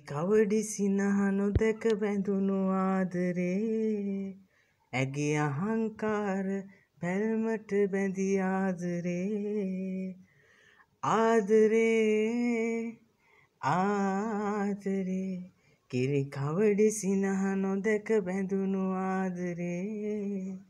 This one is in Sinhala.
කවඩි සිනහනු දැක බැඳුණු ආදරේ ඇගේ අහංකාර පැල්මට බැඳි ආදරේ ආදරේ ආදරේ කිරි කවඩි සිනහ නොදැක බැඳුණු ආදරේ